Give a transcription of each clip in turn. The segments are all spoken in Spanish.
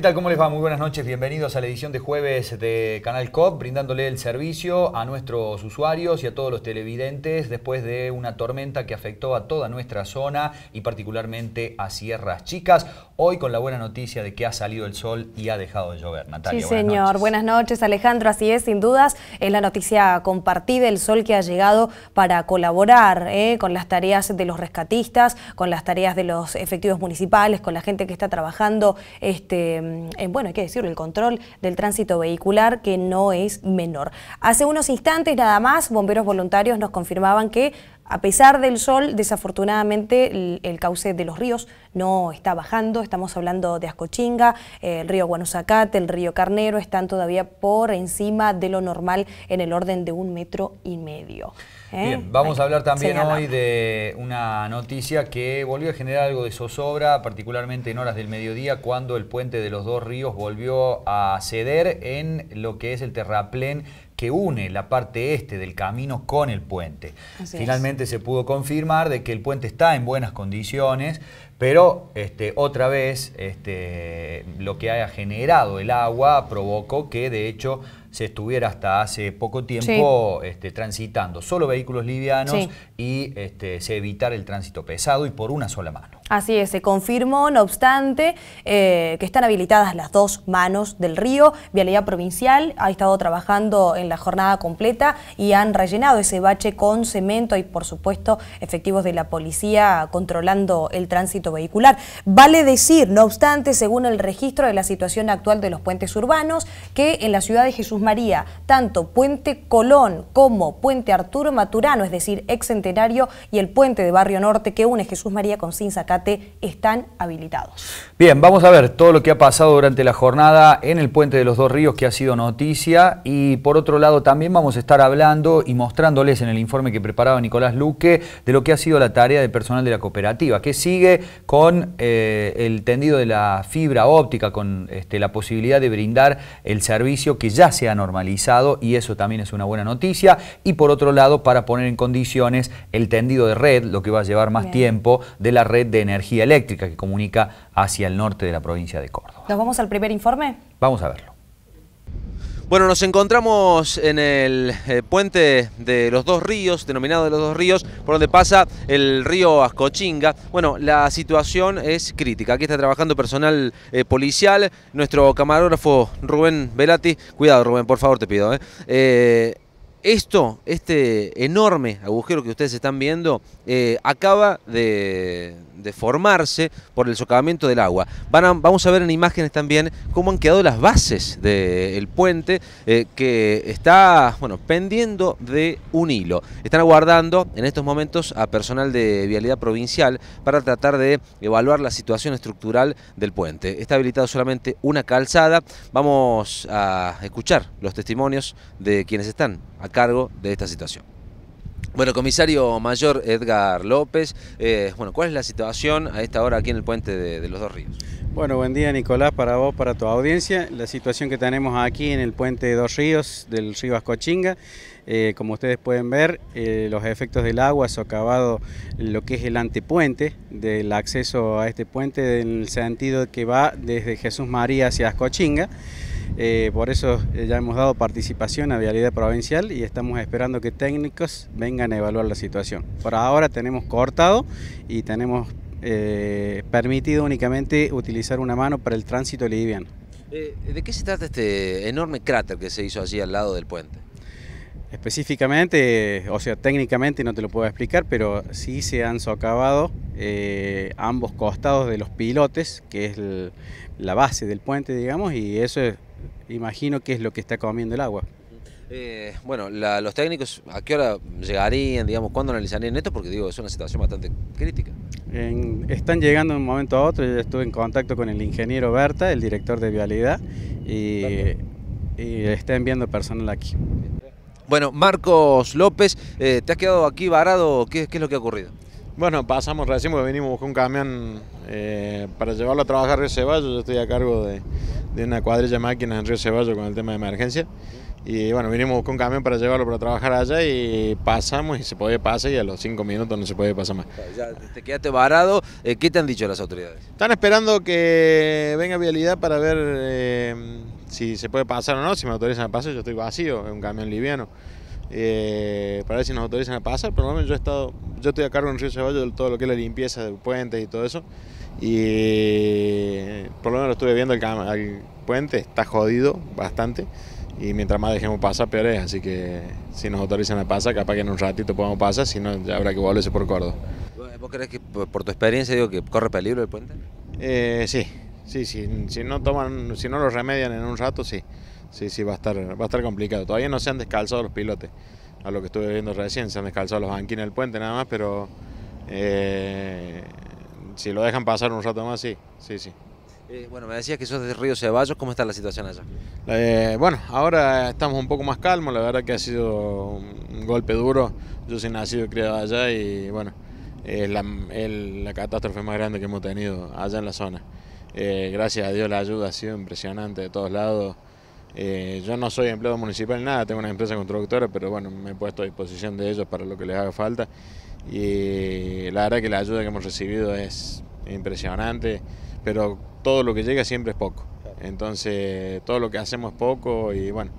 tal? ¿Cómo les va? Muy buenas noches. Bienvenidos a la edición de jueves de Canal COP, brindándole el servicio a nuestros usuarios y a todos los televidentes después de una tormenta que afectó a toda nuestra zona y particularmente a Sierras Chicas. Hoy con la buena noticia de que ha salido el sol y ha dejado de llover. Natalia, Sí, señor. Buenas noches, Alejandro. Así es, sin dudas, es la noticia compartida, el sol que ha llegado para colaborar eh, con las tareas de los rescatistas, con las tareas de los efectivos municipales, con la gente que está trabajando este eh, bueno, hay que decirlo, el control del tránsito vehicular, que no es menor. Hace unos instantes nada más, bomberos voluntarios nos confirmaban que a pesar del sol, desafortunadamente el, cauce de los ríos no está bajando. Estamos hablando de Ascochinga, el río Guanusacate, el río Carnero, están todavía por encima de lo normal en el orden de un metro y medio. ¿Eh? Bien, vamos a hablar también hoy de una noticia que volvió a generar algo de zozobra, particularmente en horas del mediodía, cuando el puente de los dos ríos volvió a ceder en lo que es el terraplén que une la parte este del camino con el puente. Finalmente se pudo confirmar de que el puente está en buenas condiciones, pero este, otra vez este, lo que haya generado el agua provocó que de hecho se estuviera hasta hace poco tiempo este, transitando solo vehículos livianos y este, se evitara el tránsito pesado y por una sola mano. Así es, se confirmó, no obstante, eh, que están habilitadas las dos manos del río. Vialidad Provincial ha estado trabajando en la jornada completa y han rellenado ese bache con cemento y, por supuesto, efectivos de la policía controlando el tránsito vehicular. Vale decir, no obstante, según el registro de la situación actual de los puentes urbanos, que en la ciudad de Jesús María, tanto Puente Colón como Puente Arturo Maturano, es decir, excentenario, y el puente de Barrio Norte que une Jesús María con Zacate están habilitados. Bien, vamos a ver todo lo que ha pasado durante la jornada en el Puente de los Dos Ríos, que ha sido noticia, y por otro lado también vamos a estar hablando y mostrándoles en el informe que preparaba Nicolás Luque de lo que ha sido la tarea del personal de la cooperativa, que sigue con eh, el tendido de la fibra óptica, con este, la posibilidad de brindar el servicio que ya se ha normalizado, y eso también es una buena noticia, y por otro lado para poner en condiciones el tendido de red, lo que va a llevar más tiempo, de la red de energía energía eléctrica que comunica hacia el norte de la provincia de Córdoba. ¿Nos vamos al primer informe? Vamos a verlo. Bueno, nos encontramos en el eh, puente de los dos ríos, denominado de los dos ríos, por donde pasa el río Ascochinga. Bueno, la situación es crítica. Aquí está trabajando personal eh, policial, nuestro camarógrafo Rubén Velati. Cuidado Rubén, por favor, te pido. Eh. esto, este enorme agujero que ustedes están viendo, eh, acaba de, formarse por el socavamiento del agua. vamos a ver en imágenes también cómo han quedado las bases del puente eh, que está bueno, pendiendo de un hilo. Están aguardando en estos momentos a personal de Vialidad Provincial para tratar de evaluar la situación estructural del puente. Está habilitado solamente una calzada. Vamos a escuchar los testimonios de quienes están a cargo de esta situación. Bueno, comisario mayor Edgar López, eh, bueno, ¿cuál es la situación a esta hora aquí en el puente de, los Dos Ríos? Bueno, buen día Nicolás, para vos, para tu audiencia. La situación que tenemos aquí en el puente de Dos Ríos, del río Ascochinga, eh, como ustedes pueden ver, eh, los efectos del agua socavado lo que es el antepuente del acceso a este puente en el sentido que va desde Jesús María hacia Ascochinga. Eh, por eso eh, ya hemos dado participación a Vialidad Provincial y estamos esperando que técnicos vengan a evaluar la situación. Por ahora tenemos cortado y tenemos eh, permitido únicamente utilizar una mano para el tránsito liviano. ¿De qué se trata este enorme cráter que se hizo allí al lado del puente? Específicamente, o sea, técnicamente no te lo puedo explicar, pero sí se han socavado ambos costados de los pilotes, que es la base del puente, digamos, y eso es Imagino que es lo que está comiendo el agua. Eh, bueno, los técnicos, ¿a qué hora llegarían, digamos, cuándo analizarían esto? Porque digo, es una situación bastante crítica. están llegando de un momento a otro, yo estuve en contacto con el ingeniero Berta, el director de vialidad, y, y está enviando personal aquí. Bueno, Marcos López, eh, ¿te has quedado aquí varado? ¿Qué, es lo que ha ocurrido? Bueno, pasamos recién porque vinimos a un camión eh, para llevarlo a trabajar ese Ceballos, yo estoy a cargo de de una cuadrilla de máquinas en Río Ceballos con el tema de emergencia. Y bueno, vinimos con un camión para llevarlo para trabajar allá y pasamos y se puede pasar y a los cinco minutos no se puede pasar más. Ya te quedaste varado. Eh, ¿Qué te han dicho las autoridades? Están esperando que venga vialidad para ver eh, si se puede pasar o no. Si me autorizan a pasar, yo estoy vacío, es un camión liviano. Eh, para ver si nos autorizan a pasar, pero menos yo he estado, yo estoy a cargo en Río Ceballos de todo lo que es la limpieza del puente y todo eso. Y por lo menos lo estuve viendo el, puente, está jodido bastante. Y mientras más dejemos pasar, peor es. Así que si nos autorizan a pasar, capaz que en un ratito podamos pasar, si no, ya habrá que volverse por Córdoba. ¿Vos crees que por tu experiencia digo que corre peligro el puente? Eh, sí, sí, sí, si no toman, si no lo remedian en un rato, sí. Sí, sí, va a estar, va a estar complicado. Todavía no se han descalzado los pilotes. A lo que estuve viendo recién, se han descalzado los banquines del puente nada más, pero eh, si lo dejan pasar un rato más, sí, sí, sí. Eh, bueno, me decías que sos de Río Ceballos, ¿cómo está la situación allá? Eh, bueno, ahora estamos un poco más calmos, la verdad que ha sido un golpe duro. Yo soy nacido y criado allá y bueno, es la, la, catástrofe más grande que hemos tenido allá en la zona. Eh, gracias a Dios la ayuda ha sido impresionante de todos lados. Eh, yo no soy empleado municipal, nada, tengo una empresa constructora, pero bueno, me he puesto a disposición de ellos para lo que les haga falta. Y eh, la verdad que la ayuda que hemos recibido es impresionante, pero todo lo que llega siempre es poco. Entonces, todo lo que hacemos es poco y bueno,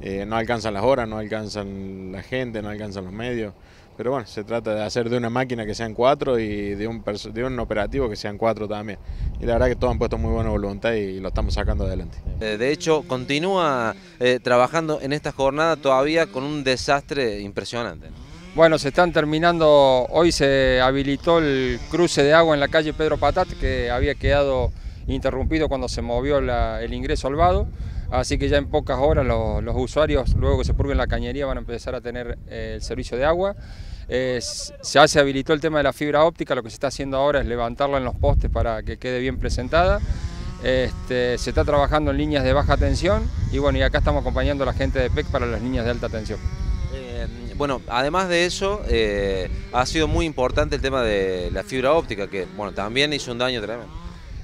eh, no alcanzan las horas, no alcanzan la gente, no alcanzan los medios. Pero bueno, se trata de hacer de una máquina que sean cuatro y de un, operativo que sean cuatro también. Y la verdad que todos han puesto muy buena voluntad y lo estamos sacando adelante. Eh, de hecho, continúa eh, trabajando en esta jornada todavía con un desastre impresionante. Bueno, se están terminando, hoy se habilitó el cruce de agua en la calle Pedro Patat, que había quedado interrumpido cuando se movió el ingreso al vado, así que ya en pocas horas los, usuarios, luego que se purguen la cañería, van a empezar a tener eh, el servicio de agua. se habilitó el tema de la fibra óptica, lo que se está haciendo ahora es levantarla en los postes para que quede bien presentada. Este, se está trabajando en líneas de baja tensión y bueno, y acá estamos acompañando a la gente de PEC para las líneas de alta tensión. Eh, bueno, además de eso, eh, ha sido muy importante el tema de la fibra óptica, que bueno, también hizo un daño tremendo.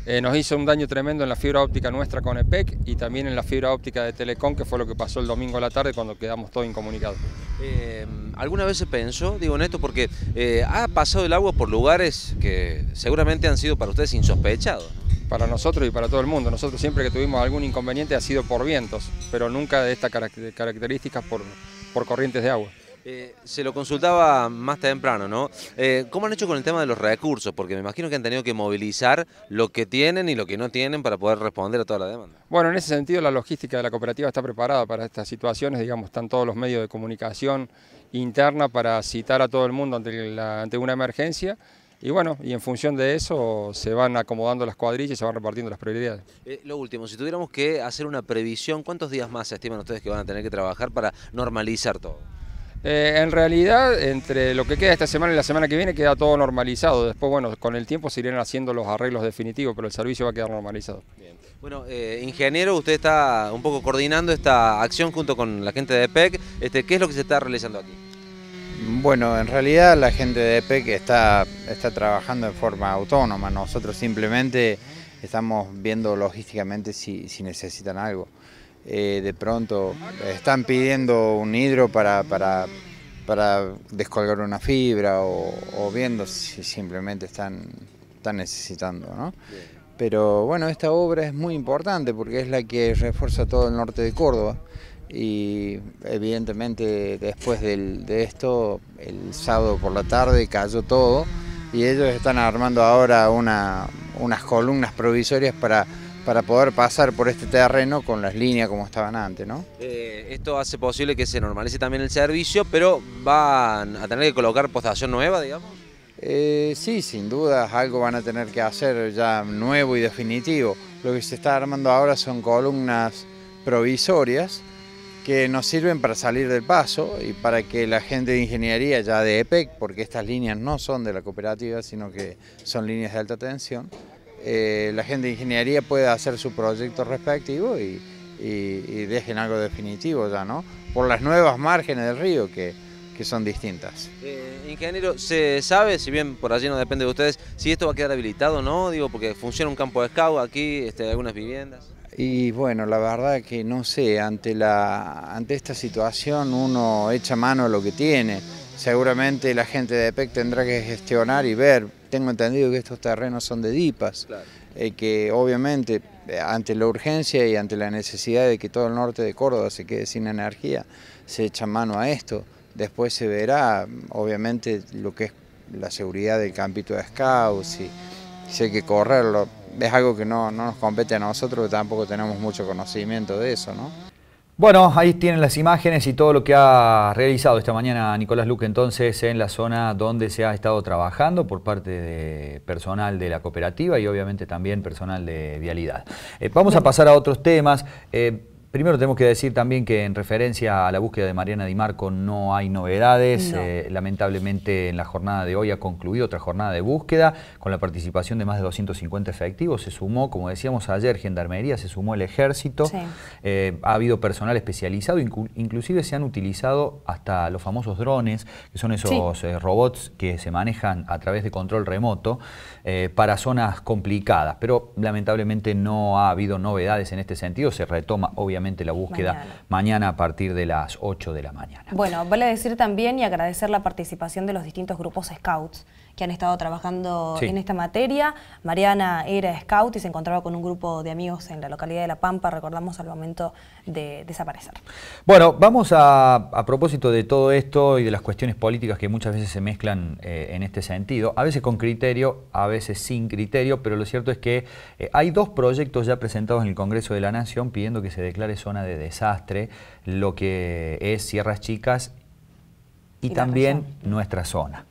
Eh, nos hizo un daño tremendo en la fibra óptica nuestra con EPEC y también en la fibra óptica de Telecom, que fue lo que pasó el domingo a la tarde cuando quedamos todos incomunicados. Em, ¿Alguna vez se pensó, digo en esto, porque eh, ha pasado el agua por lugares que seguramente han sido para ustedes insospechados? Para nosotros y para todo el mundo. Nosotros siempre que tuvimos algún inconveniente ha sido por vientos, pero nunca de estas características por, por corrientes de agua. Eh, se lo consultaba más temprano, ¿no? Eh, ¿Cómo han hecho con el tema de los recursos? Porque me imagino que han tenido que movilizar lo que tienen y lo que no tienen para poder responder a toda la demanda. Bueno, en ese sentido la logística de la cooperativa está preparada para estas situaciones, digamos, están todos los medios de comunicación interna para citar a todo el mundo ante, una emergencia. Y bueno, y en función de eso se van acomodando las cuadrillas y se van repartiendo las prioridades. Eh, lo último, si tuviéramos que hacer una previsión, ¿cuántos días más se estiman ustedes que van a tener que trabajar para normalizar todo? Eh, en realidad, entre lo que queda esta semana y la semana que viene, queda todo normalizado. Después, bueno, con el tiempo se irán haciendo los arreglos definitivos, pero el servicio va a quedar normalizado. Bueno, eh, ingeniero, usted está un poco coordinando esta acción junto con la gente de EPEC. Este, ¿Qué es lo que se está realizando aquí? Bueno, en realidad la gente de EPEC está, trabajando en forma autónoma. Nosotros simplemente estamos viendo logísticamente si necesitan algo. Eh, de pronto están pidiendo un hidro para, para, descolgar una fibra o, viendo si simplemente están, están necesitando. ¿no? Pero bueno, esta obra es muy importante porque es la que refuerza todo el norte de Córdoba y evidentemente después de esto, el sábado por la tarde cayó todo y ellos están armando ahora unas columnas provisorias para para poder pasar por este terreno con las líneas como estaban antes, ¿no? Eh, esto hace posible que se normalice también el servicio, pero ¿van a tener que colocar postación nueva, digamos? Eh, sí, sin duda, algo van a tener que hacer ya nuevo y definitivo. Lo que se está armando ahora son columnas provisorias que nos sirven para salir del paso y para que la gente de ingeniería ya de EPEC, porque estas líneas no son de la cooperativa, sino que son líneas de alta tensión, eh, la gente de ingeniería pueda hacer su proyecto respectivo y, dejen algo definitivo ya, ¿no? Por las nuevas márgenes del río que, que son distintas. Eh, ingeniero, ¿se sabe, si bien por allí no depende de ustedes, si esto va a quedar habilitado no? Digo, porque funciona un campo de scout aquí, este, algunas viviendas. Y bueno, la verdad que no sé, ante, la, ante esta situación uno echa mano a lo que tiene. Seguramente la gente de PEC tendrá que gestionar y ver tengo entendido que estos terrenos son de DIPAS, eh, que obviamente eh, ante la urgencia y ante la necesidad de que todo el norte de Córdoba se quede sin energía, se echa mano a esto. Después se verá, obviamente, lo que es la seguridad del campito de scouts y si hay que correrlo. Es algo que no, no nos compete a nosotros, tampoco tenemos mucho conocimiento de eso, ¿no? Bueno, ahí tienen las imágenes y todo lo que ha realizado esta mañana Nicolás Luque entonces en la zona donde se ha estado trabajando por parte de personal de la cooperativa y obviamente también personal de vialidad. Eh, vamos a pasar a otros temas. Eh, Primero tenemos que decir también que en referencia a la búsqueda de Mariana Di Marco no hay novedades. Eh, lamentablemente en la jornada de hoy ha concluido otra jornada de búsqueda con la participación de más de 250 efectivos. Se sumó, como decíamos ayer, Gendarmería, se sumó el ejército. Eh, ha habido personal especializado, inclusive se han utilizado hasta los famosos drones, que son esos eh, robots que se manejan a través de control remoto. Eh, para zonas complicadas, pero lamentablemente no ha habido novedades en este sentido, se retoma obviamente la búsqueda mañana, mañana a partir de las 8 de la mañana. Bueno, vale decir también y agradecer la participación de los distintos grupos scouts que han estado trabajando en esta materia. Mariana era scout y se encontraba con un grupo de amigos en la localidad de La Pampa, recordamos al momento de desaparecer. Bueno, vamos a, a propósito de todo esto y de las cuestiones políticas que muchas veces se mezclan eh, en este sentido, a veces con criterio, a veces sin criterio, pero lo cierto es que eh, hay dos proyectos ya presentados en el Congreso de la Nación pidiendo que se declare zona de desastre, lo que es Sierras Chicas y también nuestra zona.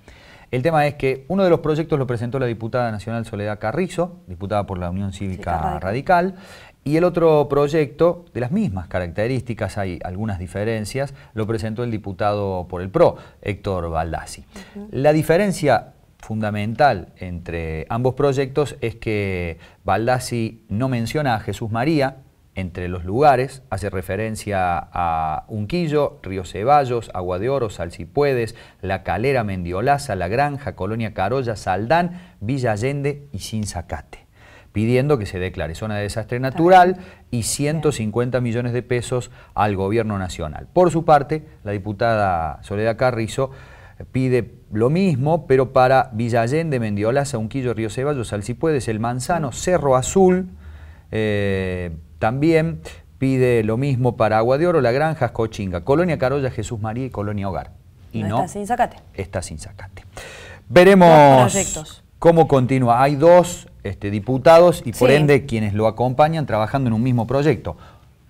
El tema es que uno de los proyectos lo presentó la diputada nacional Soledad Carrizo, diputada por la Unión Cívica Radical. y el otro proyecto, de las mismas características, hay algunas diferencias, lo presentó el diputado por el PRO, Héctor Baldassi. La diferencia fundamental entre ambos proyectos es que Baldassi no menciona a Jesús María, entre los lugares, hace referencia a Unquillo, Río Ceballos, Agua de Oro, Salcipuedes, La Calera, Mendiolaza, La Granja, Colonia Carolla, Saldán, Villa Allende y Sinzacate, pidiendo que se declare zona de desastre natural y 150 millones de pesos al gobierno nacional. Por su parte, la diputada Soledad Carrizo pide lo mismo, pero para Villa Allende, Mendiolaza, Unquillo, Río Ceballos, Salcipuedes, El Manzano, mm. Cerro Azul, eh, también pide lo mismo para Agua de Oro, La Granja, Cochinga, Colonia Carolla, Jesús María y Colonia Hogar. Y no, está sin sacate. Está sin sacate. Veremos cómo continúa. Hay dos este, diputados y por ende quienes lo acompañan trabajando en un mismo proyecto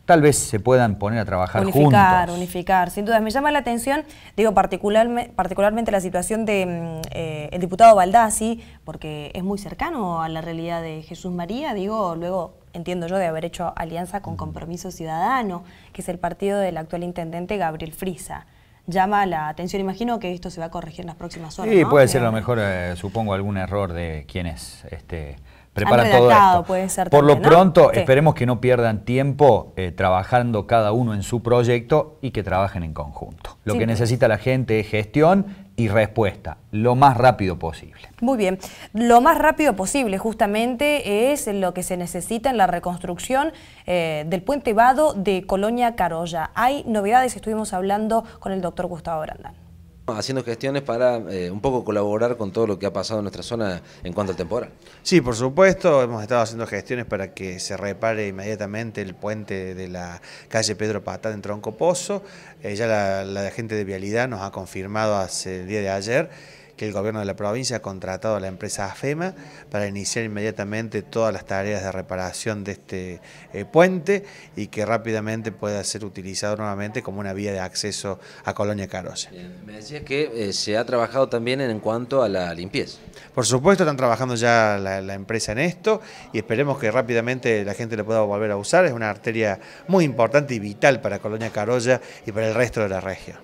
tal vez se puedan poner a trabajar unificar, juntos. Unificar, unificar. Sin duda, me llama la atención, digo, particularmente la situación del de, mm, eh, diputado Baldassi, porque es muy cercano a la realidad de Jesús María, digo, luego entiendo yo de haber hecho alianza con Compromiso Ciudadano, que es el partido del actual intendente Gabriel Frisa llama la atención. Imagino que esto se va a corregir en las próximas horas. Sí, puede ser a lo mejor, eh, supongo, algún error de quienes este, todo Por lo pronto, esperemos que no pierdan tiempo eh, trabajando cada uno en su proyecto y que trabajen en conjunto. Lo que necesita la gente es gestión y respuesta lo más rápido posible. Muy bien, lo más rápido posible justamente es lo que se necesita en la reconstrucción eh, del puente vado de Colonia Carolla. Hay novedades, estuvimos hablando con el doctor Gustavo Brandán. Haciendo gestiones para eh, un poco colaborar con todo lo que ha pasado en nuestra zona en cuanto a temporal. Sí, por supuesto, hemos estado haciendo gestiones para que se repare inmediatamente el puente de la calle Pedro Patá en Tronco Pozo. Eh, ya la, la gente de Vialidad nos ha confirmado hace el día de ayer que el gobierno de la provincia ha contratado a la empresa AFEMA para iniciar inmediatamente todas las tareas de reparación de este eh, puente y que rápidamente pueda ser utilizado nuevamente como una vía de acceso a Colonia Carolla. Me decías que eh, se ha trabajado también en cuanto a la limpieza. Por supuesto, están trabajando ya la, la empresa en esto y esperemos que rápidamente la gente lo pueda volver a usar. Es una arteria muy importante y vital para Colonia Carolla y para el resto de la región.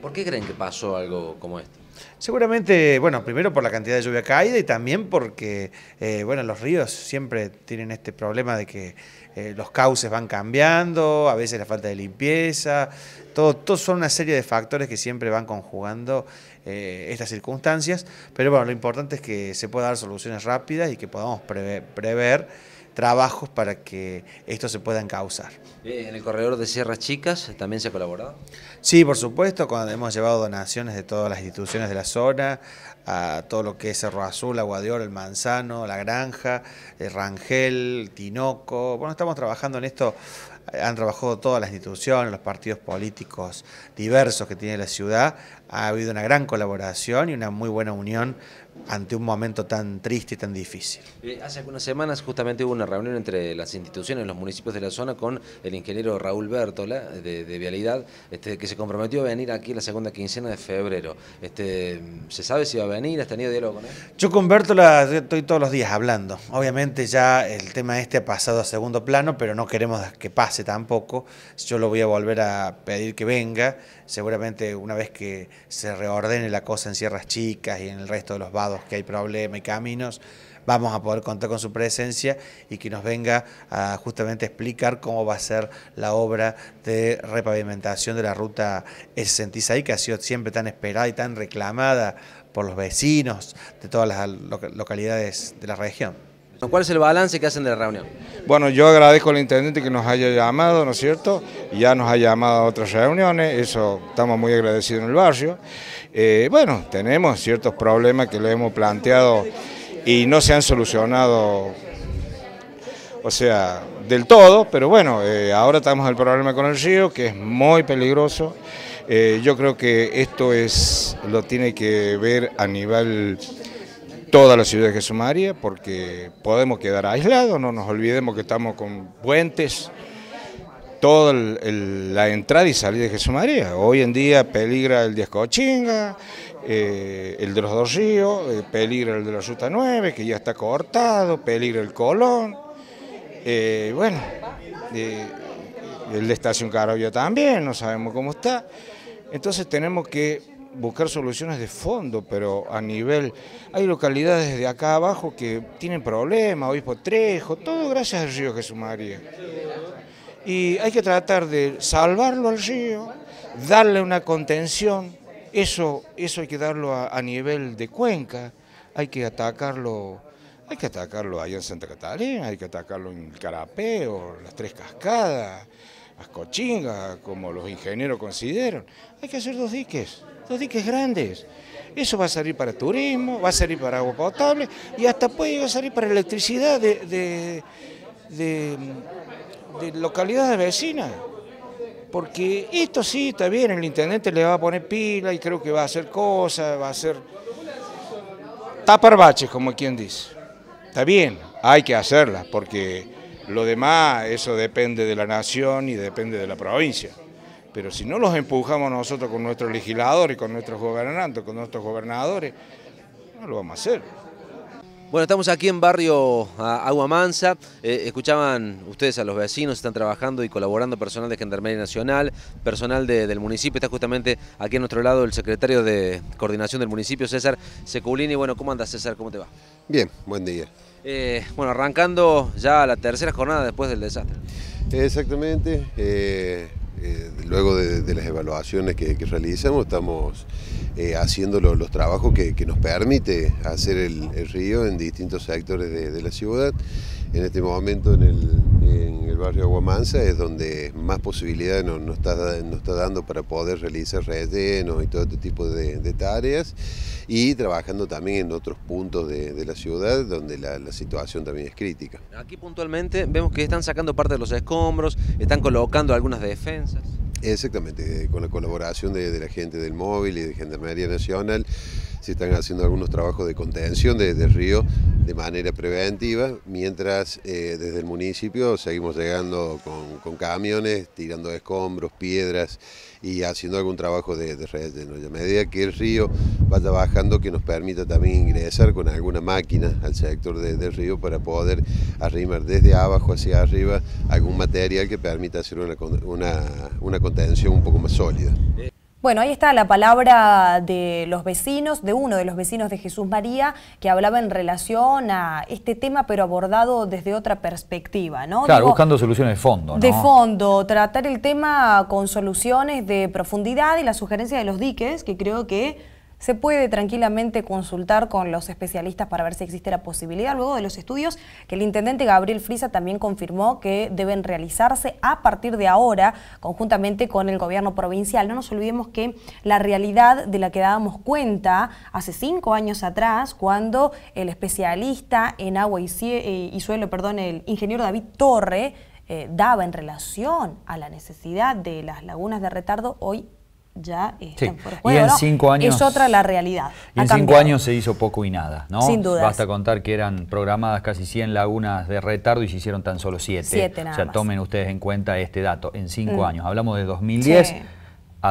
¿Por qué creen que pasó algo como esto? Seguramente, bueno, primero por la cantidad de lluvia caída y también porque, eh, los ríos siempre tienen este problema de que eh, los cauces van cambiando, a veces la falta de limpieza, todo, todo son una serie de factores que siempre van conjugando eh, estas circunstancias, pero bueno, lo importante es que se puedan dar soluciones rápidas y que podamos prever trabajos para que esto se pueda encauzar. ¿En el corredor de Sierras Chicas también se ha colaborado? Sí, por supuesto, cuando hemos llevado donaciones de todas las instituciones de la zona, a todo lo que es Cerro Azul, Aguadior, El Manzano, La Granja, eh, Rangel, Tinoco. Bueno, estamos trabajando en esto han trabajado todas las instituciones, los partidos políticos diversos que tiene la ciudad. Ha habido una gran colaboración y una muy buena unión ante un momento tan triste y tan difícil. Eh, hace algunas semanas justamente hubo una reunión entre las instituciones, los municipios de la zona, con el ingeniero Raúl Bértola, de, Vialidad, este, que se comprometió a venir aquí la segunda quincena de febrero. Este, ¿Se sabe si va a venir? ¿Has tenido diálogo con él? Yo con Bértola estoy todos los días hablando. Obviamente ya el tema este ha pasado a segundo plano, pero no queremos que pase tampoco. Yo lo voy a volver a pedir que venga seguramente una vez que se reordene la cosa en Sierras Chicas y en el resto de los vados que hay problemas y caminos, vamos a poder contar con su presencia y que nos venga a justamente explicar cómo va a ser la obra de repavimentación de la ruta s 66 que ha sido siempre tan esperada y tan reclamada por los vecinos de todas las localidades de la región. ¿Cuál es el balance que hacen de la reunión? Bueno, yo agradezco al intendente que nos haya llamado, ¿no es cierto? Ya nos ha llamado a otras reuniones, eso estamos muy agradecidos en el barrio. Eh, bueno, tenemos ciertos problemas que le hemos planteado y no se han solucionado, o sea, del todo, pero bueno, eh, ahora estamos el problema con el río, que es muy peligroso. Eh, yo creo que esto es lo tiene que ver a nivel toda la ciudad de Jesús María, porque podemos quedar aislados, no nos olvidemos que estamos con puentes, toda la entrada y salida de Jesús María. Hoy en día peligra el de Cochinga eh, el de los dos ríos, eh, peligra el de la Ruta 9, que ya está cortado, peligra el Colón, eh, bueno, el de Estación Carabia también, no sabemos cómo está. Entonces tenemos que buscar soluciones de fondo, pero a nivel... Hay localidades de acá abajo que tienen problemas, Obispo Trejo, todo gracias al río Jesús María. Y hay que tratar de salvarlo al río, darle una contención, eso, eso hay que darlo a, nivel de cuenca, hay que atacarlo... Hay que atacarlo allá en Santa Catalina, hay que atacarlo en el Carapeo, las Tres Cascadas, las cochingas, como los ingenieros consideran. Hay que hacer dos diques, dos diques grandes. Eso va a salir para turismo, va a salir para agua potable y hasta puede salir para electricidad de, de, de, de localidades vecinas. Porque esto sí, está bien, el intendente le va a poner pila y creo que va a hacer cosas, va a hacer tapar baches, como quien dice. Está bien, hay que hacerlas porque lo demás, eso depende de la nación y depende de la provincia. Pero si no los empujamos nosotros con nuestros legisladores, con nuestros gobernantes, con nuestros gobernadores, no lo vamos a hacer. Bueno, estamos aquí en barrio ah, Agua Mansa. Eh, escuchaban ustedes a los vecinos, están trabajando y colaborando personal de Gendarmería Nacional, personal del municipio. Está justamente aquí a nuestro lado el secretario de Coordinación del municipio, César Seculini. Bueno, ¿cómo andas, César? ¿Cómo te va? Bien, buen día. Eh, bueno, arrancando ya la tercera jornada después del desastre. Exactamente. Eh, eh, luego de, las evaluaciones que, realizamos, estamos eh, haciendo los, trabajos que, nos permite hacer el, río en distintos sectores de la ciudad en este momento en el, barrio Aguamansa es donde más posibilidades nos, está, dando para poder realizar rellenos y todo este tipo de, tareas y trabajando también en otros puntos de, la ciudad donde la, situación también es crítica. Aquí puntualmente vemos que están sacando parte de los escombros, están colocando algunas defensas. Exactamente, eh, con la colaboración de, de la gente del móvil y de Gendarmería Nacional se están haciendo algunos trabajos de contención del río de manera preventiva, mientras eh, desde el municipio seguimos llegando con, camiones, tirando escombros, piedras y haciendo algún trabajo de, de relleno. medida que el río vaya bajando, que nos permita también ingresar con alguna máquina al sector del río para poder arrimar desde abajo hacia arriba algún material que permita hacer una contención un poco más sólida. Bueno, ahí está la palabra de los vecinos, de uno de los vecinos de Jesús María, que hablaba en relación a este tema, pero abordado desde otra perspectiva, ¿no? Claro, buscando soluciones de fondo, De fondo, tratar el tema con soluciones de profundidad y la sugerencia de los diques, que creo que se puede tranquilamente consultar con los especialistas para ver si existe la posibilidad, luego de los estudios que el intendente Gabriel Frisa también confirmó que deben realizarse a partir de ahora, conjuntamente con el gobierno provincial. No nos olvidemos que la realidad de la que dábamos cuenta hace cinco años atrás, cuando el especialista en agua y, eh, suelo, perdón, el ingeniero David Torre, eh, daba en relación a la necesidad de las lagunas de retardo, hoy ya están por Y en cinco años, es otra la realidad. Y en cinco años se hizo poco y nada, ¿no? Sin duda. Basta contar que eran programadas casi 100 lagunas de retardo y se hicieron tan solo Siete. o sea, tomen ustedes en cuenta este dato. En cinco mm. años. Hablamos de 2010. Sí.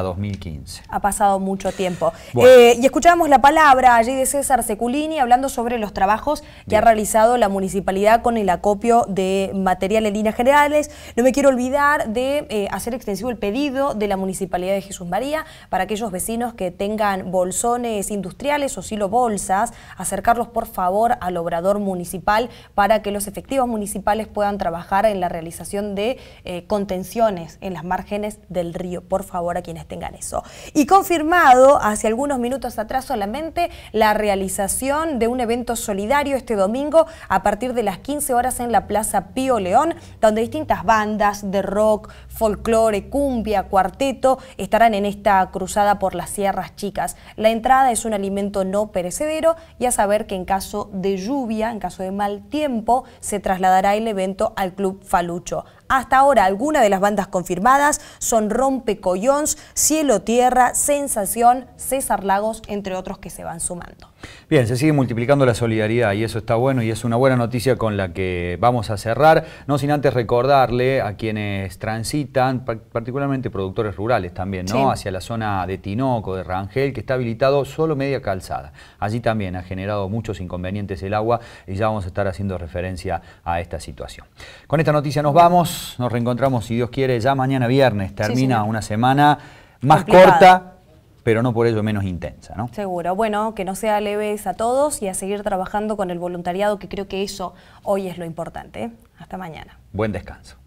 2015. Ha pasado mucho tiempo. Eh, y escuchábamos la palabra allí de César Seculini hablando sobre los trabajos que ha realizado la municipalidad con el acopio de material en líneas generales. No me quiero olvidar de eh, hacer extensivo el pedido de la municipalidad de Jesús María para aquellos vecinos que tengan bolsones industriales o silo bolsas, acercarlos por favor al obrador municipal para que los efectivos municipales puedan trabajar en la realización de eh, contenciones en las márgenes del río. Por favor, a quienes tengan eso. Y confirmado hace algunos minutos atrás solamente la realización de un evento solidario este domingo a partir de las 15 horas en la Plaza Pío León, donde distintas bandas de rock, folclore, cumbia, cuarteto estarán en esta cruzada por las Sierras Chicas. La entrada es un alimento no perecedero y a saber que en caso de lluvia, en caso de mal tiempo, se trasladará el evento al Club Falucho. Hasta ahora, algunas de las bandas confirmadas son Rompecollons, Cielo Tierra, Sensación, César Lagos, entre otros que se van sumando. Bien, se sigue multiplicando la solidaridad y eso está bueno y es una buena noticia con la que vamos a cerrar, no sin antes recordarle a quienes transitan, particularmente productores rurales también, ¿no? Hacia la zona de Tinoco, de Rangel, que está habilitado solo media calzada. Allí también ha generado muchos inconvenientes el agua y ya vamos a estar haciendo referencia a esta situación. Con esta noticia nos vamos, nos reencontramos si Dios quiere ya mañana viernes, termina una semana más corta pero no por ello menos intensa. ¿no? Seguro. Bueno, que no sea leves a todos y a seguir trabajando con el voluntariado, que creo que eso hoy es lo importante. Hasta mañana. Buen descanso.